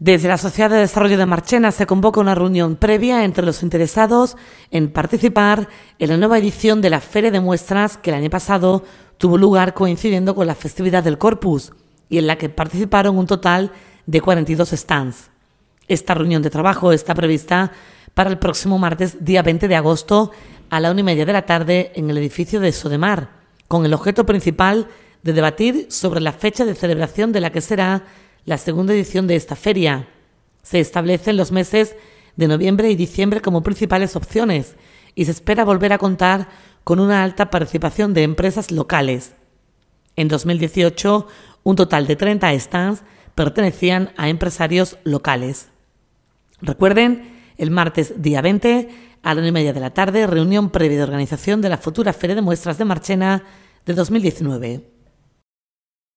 Desde la Sociedad de Desarrollo de Marchena se convoca una reunión previa entre los interesados en participar en la nueva edición de la Feria de Muestras que el año pasado tuvo lugar coincidiendo con la festividad del Corpus y en la que participaron un total de 42 stands. Esta reunión de trabajo está prevista para el próximo martes, día 20 de agosto, a la una y media de la tarde en el edificio de Sodemar, con el objeto principal de debatir sobre la fecha de celebración de la que será la segunda edición de esta feria. Se establece en los meses de noviembre y diciembre como principales opciones y se espera volver a contar con una alta participación de empresas locales. En 2018, un total de 30 stands pertenecían a empresarios locales. Recuerden, el martes día 20, a la una y media de la tarde, reunión previa de organización de la futura Feria de Muestras de Marchena de 2019.